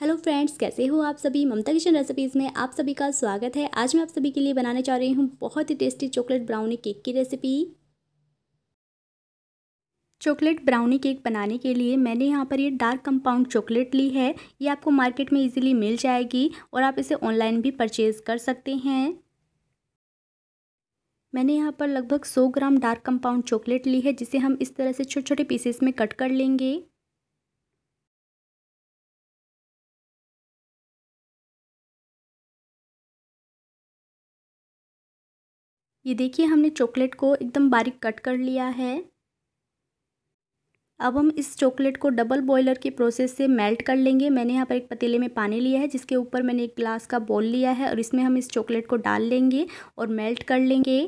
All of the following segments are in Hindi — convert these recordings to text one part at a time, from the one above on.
हेलो फ्रेंड्स कैसे हो आप सभी ममता किशन रेसिपीज़ में आप सभी का स्वागत है आज मैं आप सभी के लिए बनाने जा रही हूँ बहुत ही टेस्टी चॉकलेट ब्राउनी केक की रेसिपी चॉकलेट ब्राउनी केक बनाने के लिए मैंने यहाँ पर ये डार्क कंपाउंड चॉकलेट ली है ये आपको मार्केट में इजीली मिल जाएगी और आप इसे ऑनलाइन भी परचेज़ कर सकते हैं मैंने यहाँ पर लगभग सौ ग्राम डार्क कंपाउंड चॉकलेट ली है जिसे हम इस तरह से छोटे छोटे पीसेस में कट कर लेंगे ये देखिए हमने चॉकलेट को एकदम बारीक कट कर लिया है अब हम इस चॉकलेट को डबल बॉयलर के प्रोसेस से मेल्ट कर लेंगे मैंने यहाँ पर एक पतीले में पानी लिया है जिसके ऊपर मैंने एक ग्लास का बॉल लिया है और इसमें हम इस चॉकलेट को डाल लेंगे और मेल्ट कर लेंगे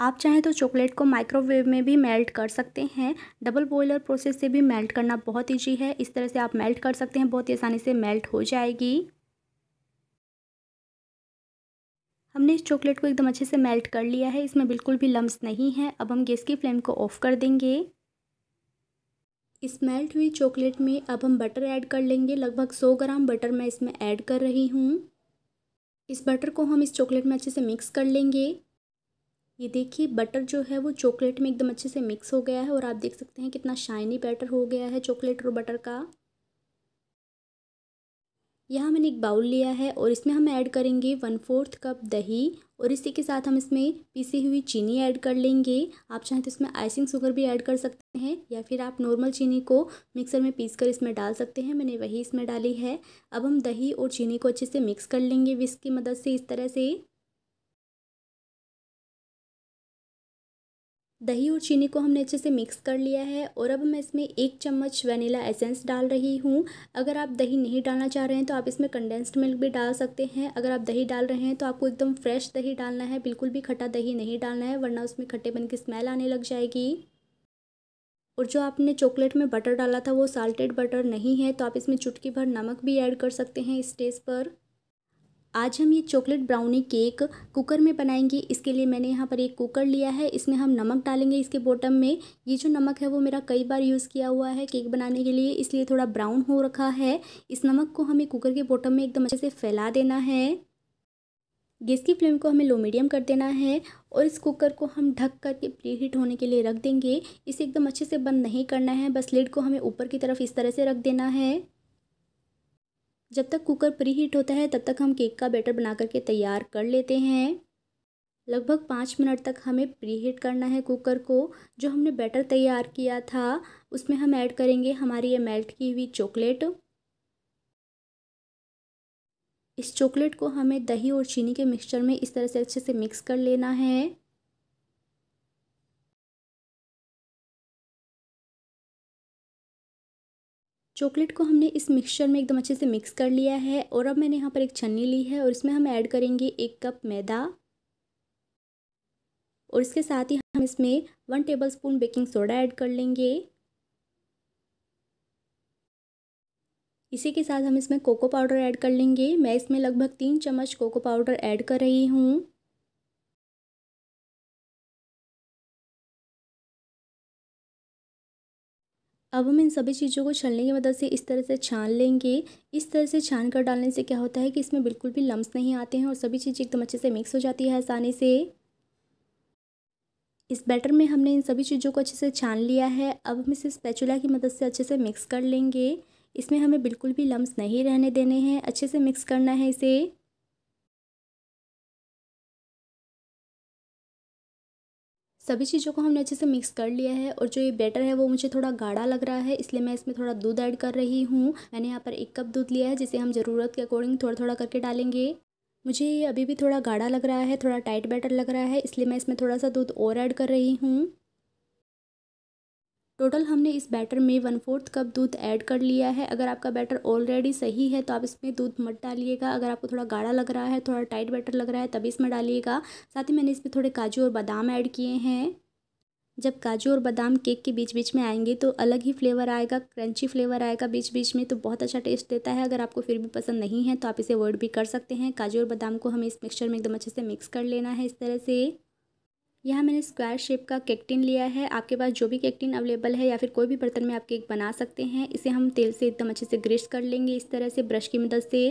आप चाहें तो चॉकलेट को माइक्रोवेव में भी मेल्ट कर सकते हैं डबल बॉयलर प्रोसेस से भी मेल्ट करना बहुत ईजी है इस तरह से आप मेल्ट कर सकते हैं बहुत ही आसानी से मेल्ट हो जाएगी हमने इस चॉकलेट को एकदम अच्छे से मेल्ट कर लिया है इसमें बिल्कुल भी लम्स नहीं है अब हम गैस की फ्लेम को ऑफ़ कर देंगे इस मेल्ट हुई चॉकलेट में अब हम बटर ऐड कर लेंगे लगभग 100 ग्राम बटर मैं इसमें ऐड कर रही हूँ इस बटर को हम इस चॉकलेट में अच्छे से मिक्स कर लेंगे ये देखिए बटर जो है वो चॉकलेट में एकदम अच्छे से मिक्स हो गया है और आप देख सकते हैं कितना शाइनी बैटर हो गया है चॉकलेट और बटर का यहाँ मैंने एक बाउल लिया है और इसमें हम ऐड करेंगे वन फोर्थ कप दही और इसी के साथ हम इसमें पीसी हुई चीनी ऐड कर लेंगे आप चाहें तो इसमें आइसिंग शुगर भी ऐड कर सकते हैं या फिर आप नॉर्मल चीनी को मिक्सर में पीस कर इसमें डाल सकते हैं मैंने वही इसमें डाली है अब हम दही और चीनी को अच्छे से मिक्स कर लेंगे विस्क की मदद से इस तरह से दही और चीनी को हमने अच्छे से मिक्स कर लिया है और अब मैं इसमें एक चम्मच वनीला एसेंस डाल रही हूँ अगर आप दही नहीं डालना चाह रहे हैं तो आप इसमें कंडेंस्ड मिल्क भी डाल सकते हैं अगर आप दही डाल रहे हैं तो आपको एकदम फ्रेश दही डालना है बिल्कुल भी खट्टा दही नहीं डालना है वरना उसमें खट्टेपन की स्मेल आने लग जाएगी और जो आपने चॉकलेट में बटर डाला था वो साल्टेड बटर नहीं है तो आप इसमें चुटकी भर नमक भी ऐड कर सकते हैं इस स्टेज पर आज हम ये चॉकलेट ब्राउनी केक कुकर में बनाएंगे इसके लिए मैंने यहाँ पर एक कुकर लिया है इसमें हम नमक डालेंगे इसके बॉटम में ये जो नमक है वो मेरा कई बार यूज़ किया हुआ है केक बनाने के लिए इसलिए थोड़ा ब्राउन हो रखा है इस नमक को हमें कुकर के बॉटम में एकदम अच्छे से फैला देना है गैस की फ्लेम को हमें लो मीडियम कर देना है और इस कुकर को हम ढक करके प्री हीट होने के लिए रख देंगे इसे एकदम अच्छे से बंद नहीं करना है बस लिड को हमें ऊपर की तरफ इस तरह से रख देना है जब तक कुकर प्री हीट होता है तब तक हम केक का बैटर बना करके तैयार कर लेते हैं लगभग पाँच मिनट तक हमें प्री हीट करना है कुकर को जो हमने बैटर तैयार किया था उसमें हम ऐड करेंगे हमारी ये मेल्ट की हुई चॉकलेट इस चॉकलेट को हमें दही और चीनी के मिक्सचर में इस तरह से अच्छे से मिक्स कर लेना है चॉकलेट को हमने इस मिक्सचर में एकदम अच्छे से मिक्स कर लिया है और अब मैंने यहाँ पर एक छन्नी ली है और इसमें हम ऐड करेंगे एक कप मैदा और इसके साथ ही हम इसमें one tablespoon baking soda add कर लेंगे इसी के साथ हम इसमें कोको पाउडर ऐड कर लेंगे मैं इसमें लगभग तीन चम्मच कोको पाउडर ऐड कर रही हूँ अब हम इन सभी चीज़ों को छलने की मदद से इस तरह से छान लेंगे इस तरह से छान कर डालने से क्या होता है कि इसमें बिल्कुल भी लम्स नहीं आते हैं और सभी चीज़ें एकदम अच्छे से मिक्स हो जाती है आसानी से इस बैटर में हमने इन सभी चीज़ों को अच्छे से छान लिया है अब हम इसे स्पैचुला की मदद से अच्छे से मिक्स कर लेंगे इसमें हमें बिल्कुल भी लम्स नहीं रहने देने हैं अच्छे से मिक्स करना है इसे सभी चीज़ों को हमने अच्छे से मिक्स कर लिया है और जो ये बैटर है वो मुझे थोड़ा गाढ़ा लग रहा है इसलिए मैं इसमें थोड़ा दूध ऐड कर रही हूँ मैंने यहाँ पर एक कप दूध लिया है जिसे हम ज़रूरत के अकॉर्डिंग थोड़ा थोड़ा करके डालेंगे मुझे ये अभी भी थोड़ा गाढ़ा लग रहा है थोड़ा टाइट बैटर लग रहा है इसलिए मैं इसमें थोड़ा सा दूध और ऐड कर रही हूँ टोटल हमने इस बैटर में वन फोर्थ कप दूध ऐड कर लिया है अगर आपका बैटर ऑलरेडी सही है तो आप इसमें दूध मत डालिएगा अगर आपको थोड़ा गाढ़ा लग रहा है थोड़ा टाइट बैटर लग रहा है तभी इसमें डालिएगा साथ ही मैंने इसमें थोड़े काजू और बादाम ऐड किए हैं जब काजू और बादाम केक के बीच बीच में आएंगे तो अलग ही फ्लेवर आएगा क्रंची फ्लेवर आएगा बीच बीच में तो बहुत अच्छा टेस्ट देता है अगर आपको फिर भी पसंद नहीं है तो आप इसे अवॉइड भी कर सकते हैं काजू और बादाम को हमें इस मिक्सचर में एकदम अच्छे से मिक्स कर लेना है इस तरह से यहाँ मैंने स्क्वायर शेप का केक्टिन लिया है आपके पास जो भी केक्टिन अवेलेबल है या फिर कोई भी बर्तन में आप केक बना सकते हैं इसे हम तेल से एकदम अच्छे से ग्रेस कर लेंगे इस तरह से ब्रश की मदद से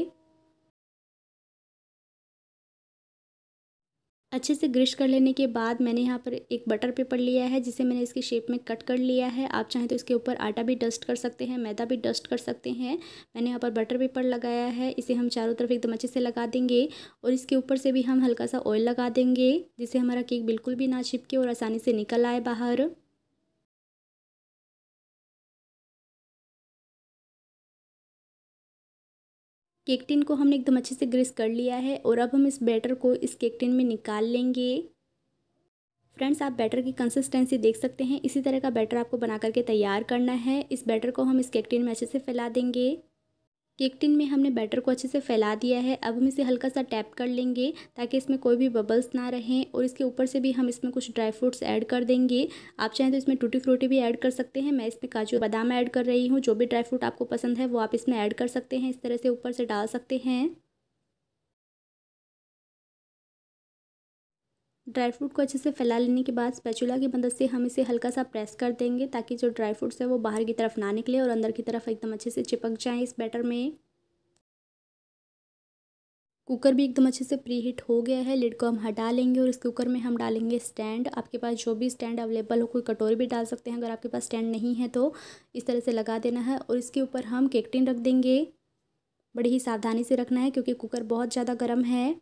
अच्छे से ग्रिश कर लेने के बाद मैंने यहाँ पर एक बटर पेपर लिया है जिसे मैंने इसकी शेप में कट कर लिया है आप चाहें तो इसके ऊपर आटा भी डस्ट कर सकते हैं मैदा भी डस्ट कर सकते हैं मैंने यहाँ पर बटर पेपर लगाया है इसे हम चारों तरफ एकदम अच्छे से लगा देंगे और इसके ऊपर से भी हम हल्का सा ऑयल लगा देंगे जिससे हमारा केक बिल्कुल भी ना छिपके और आसानी से निकल आए बाहर केक टिन को हमने एकदम अच्छे से ग्रीस कर लिया है और अब हम इस बैटर को इस केक टिन में निकाल लेंगे फ्रेंड्स आप बैटर की कंसिस्टेंसी देख सकते हैं इसी तरह का बैटर आपको बना करके तैयार करना है इस बैटर को हम इस केक टिन में अच्छे से फैला देंगे केक टिन में हमने बैटर को अच्छे से फैला दिया है अब हम इसे हल्का सा टैप कर लेंगे ताकि इसमें कोई भी बबल्स ना रहें और इसके ऊपर से भी हम इसमें कुछ ड्राई फ्रूट्स ऐड कर देंगे आप चाहें तो इसमें टूटी फ्रूटी भी ऐड कर सकते हैं मैं इसमें काजू बादाम ऐड कर रही हूँ जो भी ड्राई फ्रूट आपको पसंद है वो आप इसमें ऐड कर सकते हैं इस तरह से ऊपर से डाल सकते हैं ड्राई फ्रूट को अच्छे से फैला लेने के बाद स्पैचुला की मदद से हम इसे हल्का सा प्रेस कर देंगे ताकि जो ड्राई फ्रूट्स है वो बाहर की तरफ ना निकले और अंदर की तरफ एकदम अच्छे से चिपक जाए इस बैटर में कुकर भी एकदम अच्छे से प्री हीट हो गया है लिड को हम हटा लेंगे और इस कुकर में हम डालेंगे स्टैंड आपके पास जो भी स्टैंड अवेलेबल हो कोई कटोरी भी डाल सकते हैं अगर आपके पास स्टैंड नहीं है तो इस तरह से लगा देना है और इसके ऊपर हम केकटिन रख देंगे बड़ी ही सावधानी से रखना है क्योंकि कुकर बहुत ज़्यादा गर्म है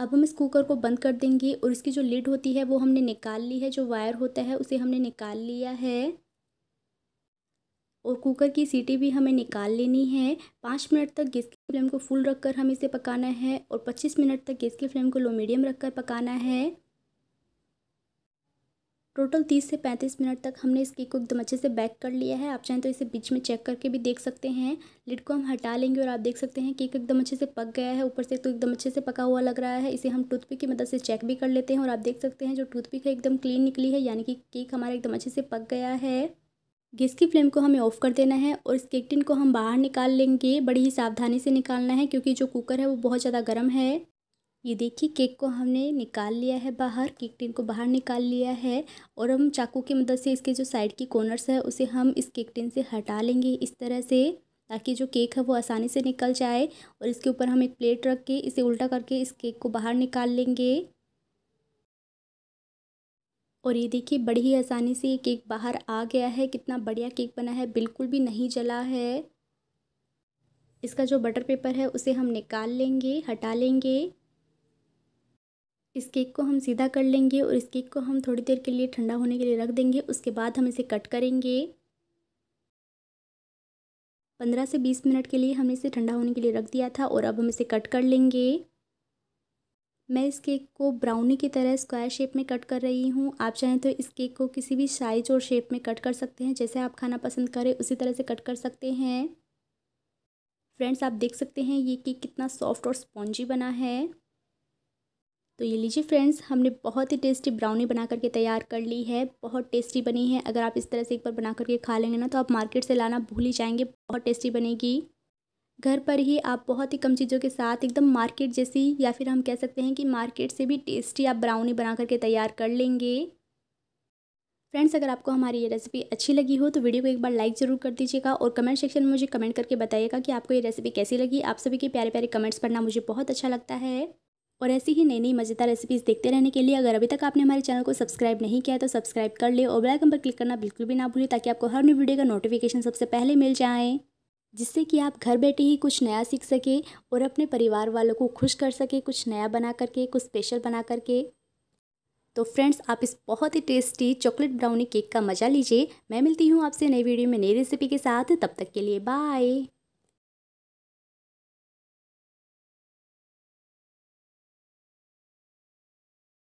अब हम इस कुकर को बंद कर देंगे और इसकी जो लिड होती है वो हमने निकाल ली है जो वायर होता है उसे हमने निकाल लिया है और कुकर की सीटी भी हमें निकाल लेनी है पाँच मिनट तक गैस की फ्लेम को फुल रखकर हम इसे पकाना है और पच्चीस मिनट तक गैस की फ्लेम को लो मीडियम रखकर पकाना है टोटल तीस से पैंतीस मिनट तक हमने इस केक को एकदम अच्छे से बैक कर लिया है आप चाहें तो इसे बीच में चेक करके भी देख सकते हैं लिड को हम हटा लेंगे और आप देख सकते हैं केक एकदम अच्छे से पक गया है ऊपर से तो एकदम अच्छे से पका हुआ लग रहा है इसे हम टूथपिक की मदद से चेक भी कर लेते हैं और आप देख सकते हैं जो टूथपिक है एकदम क्लीन निकली है यानी कि केक हमारा एकदम अच्छे से पक गया है गैस की फ्लेम को हमें ऑफ़ कर देना है और इस केक टिन को हम बाहर निकाल लेंगे बड़ी ही सावधानी से निकालना है क्योंकि जो कुकर है वो बहुत ज़्यादा गर्म है ये देखिए केक को हमने निकाल लिया है बाहर केक टिन को बाहर निकाल लिया है और हम चाकू की मदद से इसके जो साइड की कॉर्नर्स है उसे हम इस केक टिन से हटा लेंगे इस तरह से ताकि जो केक है वो आसानी से निकल जाए और इसके ऊपर हम एक प्लेट रख के इसे उल्टा करके इस केक को बाहर निकाल लेंगे और ये देखिए बड़ी ही आसानी से ये केक बाहर आ गया है कितना बढ़िया केक बना है बिल्कुल भी नहीं जला है इसका जो बटर पेपर है उसे हम निकाल लेंगे हटा लेंगे इस केक को हम सीधा कर लेंगे और इस केक को हम थोड़ी देर के लिए ठंडा होने के लिए रख देंगे उसके बाद हम इसे कट करेंगे पंद्रह से बीस मिनट के लिए हमने इसे ठंडा होने के लिए रख दिया था और अब हम इसे कट कर लेंगे मैं इस केक को ब्राउनी की तरह स्क्वायर शेप में कट कर रही हूँ आप चाहें तो इस केक को किसी भी साइज और शेप में कट कर सकते हैं जैसे आप खाना पसंद करें उसी तरह से कट कर सकते हैं फ्रेंड्स आप देख सकते हैं ये केक कितना सॉफ्ट और स्पॉन्जी बना है तो ये लीजिए फ्रेंड्स हमने बहुत ही टेस्टी ब्राउनी बना करके तैयार कर ली है बहुत टेस्टी बनी है अगर आप इस तरह से एक बार बना करके खा लेंगे ना तो आप मार्केट से लाना भूल ही जाएंगे बहुत टेस्टी बनेगी घर पर ही आप बहुत ही कम चीज़ों के साथ एकदम मार्केट जैसी या फिर हम कह सकते हैं कि मार्केट से भी टेस्टी आप ब्राउनी बना करके तैयार कर लेंगे फ्रेंड्स अगर आपको हमारी ये रेसिपी अच्छी लगी हो तो वीडियो को एक बार लाइक ज़रूर कर दीजिएगा और कमेंट सेक्शन में मुझे कमेंट करके बताइएगा कि आपको ये रेसिपी कैसी लगी आप सभी के प्यारे प्यारे कमेंट्स पढ़ना मुझे बहुत अच्छा लगता है और ऐसी ही नई नई मज़ेदार रेसिपीज़ देखते रहने के लिए अगर अभी तक आपने हमारे चैनल को सब्सक्राइब नहीं किया तो सब्सक्राइब कर ले और बेलाइकन पर क्लिक करना बिल्कुल भी ना भूलें ताकि आपको हर न्यू वीडियो का नोटिफिकेशन सबसे पहले मिल जाए जिससे कि आप घर बैठे ही कुछ नया सीख सके और अपने परिवार वालों को खुश कर सके कुछ नया बना करके कुछ स्पेशल बना करके तो फ्रेंड्स आप इस बहुत ही टेस्टी चॉकलेट ब्राउनी केक का मज़ा लीजिए मैं मिलती हूँ आपसे नई वीडियो में नई रेसिपी के साथ तब तक के लिए बाय